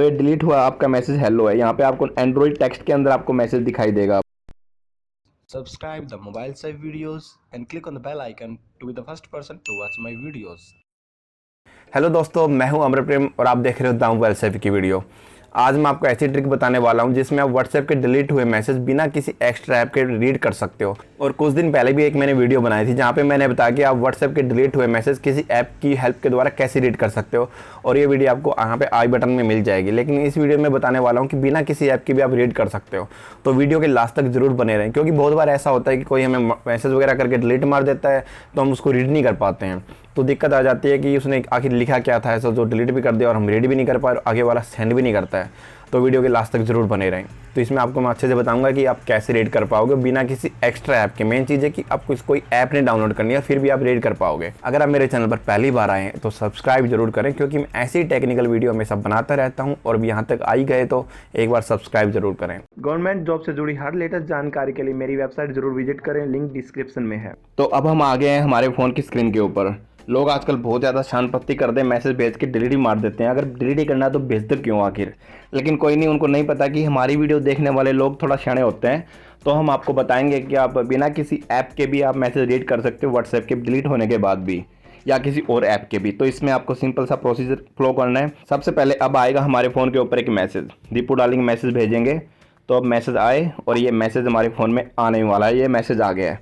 तो ये डिलीट हुआ आपका मैसेज हेलो है यहाँ पे आपको एंड्रॉइड टेक्स्ट के अंदर आपको मैसेज दिखाई देगा subscribe the mobile safe videos and click on the bell icon to be the first person to watch my videos hello दोस्तों मैं हूं अमर प्रेम और आप देख रहे हो द मोबाइल सेफ की वीडियो आज मैं आपको ऐसी ट्रिक बताने वाला हूँ जिसमें आप व्हाट्सएप के डिलीट हुए मैसेज बिना किसी एक्स्ट्रा ऐप के रीड कर सकते हो और कुछ दिन पहले भी एक मैंने वीडियो बनाई थी जहाँ पे मैंने बताया कि आप व्हाट्सएप के डिलीट हुए मैसेज किसी ऐप की हेल्प के द्वारा कैसे रीड कर सकते हो और ये वीडियो आपको यहाँ पे आई बटन में मिल जाएगी लेकिन इस वीडियो में बताने वाला हूँ कि बिना किसी ऐप की भी आप रीड कर सकते हो तो वीडियो के लास्ट तक जरूर बने रहें क्योंकि बहुत बार ऐसा होता है कि कोई हमें मैसेज वगैरह करके डिलीट मार देता है तो हम उसको रीड नहीं कर पाते हैं तो दिक्कत आ जाती है कि उसने आखिर लिखा क्या था ऐसा जो डिलीट भी कर दिया और हम रीड भी नहीं कर पाए और आगे वाला सेंड भी नहीं करता है तो वीडियो के लास्ट तक ज़रूर बने रहें तो इसमें आपको मैं अच्छे से बताऊंगा कि आप कैसे रेड कर पाओगे बिना किसी एक्स्ट्रा ऐप के मेन चीज़ है कि आपको कोई ऐप ने डाउनलोड करनी है फिर भी आप रेड कर पाओगे अगर आप मेरे चैनल पर पहली बार आए तो सब्सक्राइब जरूर करें क्योंकि मैं ऐसी टेक्निकल वीडियो हमेशा बनाता रहता हूँ और यहाँ तक आई गए तो एक बार सब्सक्राइब जरूर करें गवर्नमेंट जॉब से जुड़ी हर लेटेस्ट जानकारी के लिए मेरी वेबसाइट जरूर विजिट करें लिंक डिस्क्रिप्शन में है तो अब हम आ गए हैं हमारे फ़ोन की स्क्रीन के ऊपर लोग आजकल बहुत ज़्यादा शान पत्ती करते हैं मैसेज भेज के डिलीटी मार देते हैं अगर डिलीटी करना है तो भेज क्यों आखिर लेकिन कोई नहीं उनको नहीं पता कि हमारी वीडियो देखने वाले लोग थोड़ा क्षणे होते हैं तो हम आपको बताएंगे कि आप बिना किसी ऐप के भी आप मैसेज रीड कर सकते हो व्हाट्सएप के डिलीट होने के बाद भी या किसी और ऐप के भी तो इसमें आपको सिंपल सा प्रोसीजर फ्लो करना है सबसे पहले अब आएगा हमारे फ़ोन के ऊपर एक मैसेज दीपू डालिंग मैसेज भेजेंगे तो अब मैसेज आए और ये मैसेज हमारे फ़ोन में आने वाला है ये मैसेज आ गया है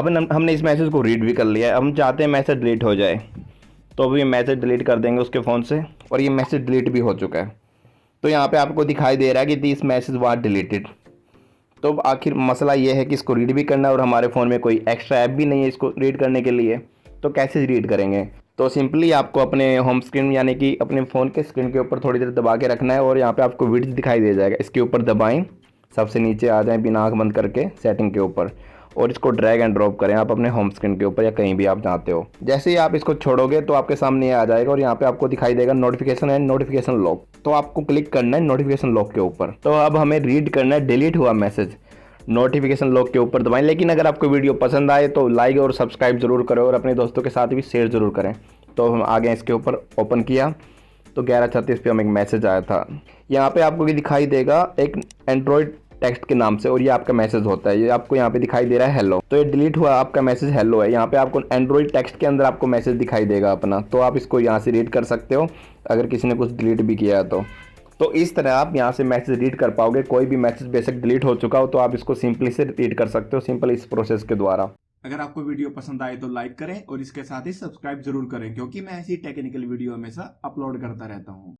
अब हमने इस मैसेज को रीड भी कर लिया है हम चाहते हैं मैसेज डिलीट हो जाए तो अब ये मैसेज डिलीट कर देंगे उसके फ़ोन से और ये मैसेज डिलीट भी हो चुका है तो यहाँ पे आपको दिखाई दे रहा है कि दिस मैसेज वार डिलीटेड तो आखिर मसला ये है कि इसको रीड भी करना है और हमारे फ़ोन में कोई एक्स्ट्रा ऐप भी नहीं है इसको रीड करने के लिए तो कैसे रीड करेंगे तो सिंपली आपको अपने होम स्क्रीन यानी कि अपने फ़ोन के स्क्रीन के ऊपर थोड़ी देर दबा के रखना है और यहाँ पे आपको विड्स दिखाई दे जाएगा इसके ऊपर दबाएं सबसे नीचे आ जाएं बिना आँख बंद करके सेटिंग के ऊपर और इसको ड्रैग एंड ड्रॉप करें आप अपने होम स्क्रीन के ऊपर या कहीं भी आप जाते हो जैसे ही आप इसको छोड़ोगे तो आपके सामने आ जाएगा और यहाँ पे आपको दिखाई देगा नोटिफिकेशन एंड नोटिफिकेशन लॉक तो आपको क्लिक करना है नोटिफिकेशन लॉक के ऊपर तो अब हमें रीड करना है डिलीट हुआ मैसेज नोटिफिकेशन लॉक के ऊपर दबाएं लेकिन अगर आपको वीडियो पसंद आए तो लाइक और सब्सक्राइब जरूर करें और अपने दोस्तों के साथ भी शेयर जरूर करें तो हम आगे इसके ऊपर ओपन किया तो ग्यारह छत्तीस पे हमें एक मैसेज आया था यहाँ पे आपको भी दिखाई देगा एक एंड्रॉयड टेक्स्ट के नाम से और ये आपका मैसेज होता है ये आपको यहाँ पे दिखाई दे रहा है हेलो तो ये डिलीट हुआ आपका मैसेज हेलो है यहाँ पे आपको एंड्रॉइड टेक्स्ट के अंदर आपको मैसेज दिखाई देगा अपना तो आप इसको यहाँ से रीड कर सकते हो अगर किसी ने कुछ डिलीट भी किया तो तो इस तरह आप यहाँ से मैसेज रीड कर पाओगे कोई भी मैसेज बेसिक डिलीट हो चुका हो तो आप इसको सिंपली से रीड कर सकते हो सिंपल इस प्रोसेस के द्वारा अगर आपको वीडियो पसंद आए तो लाइक करें और इसके साथ ही सब्सक्राइब जरूर करें क्योंकि मैं ऐसी टेक्निकल वीडियो हमेशा अपलोड करता रहता हूँ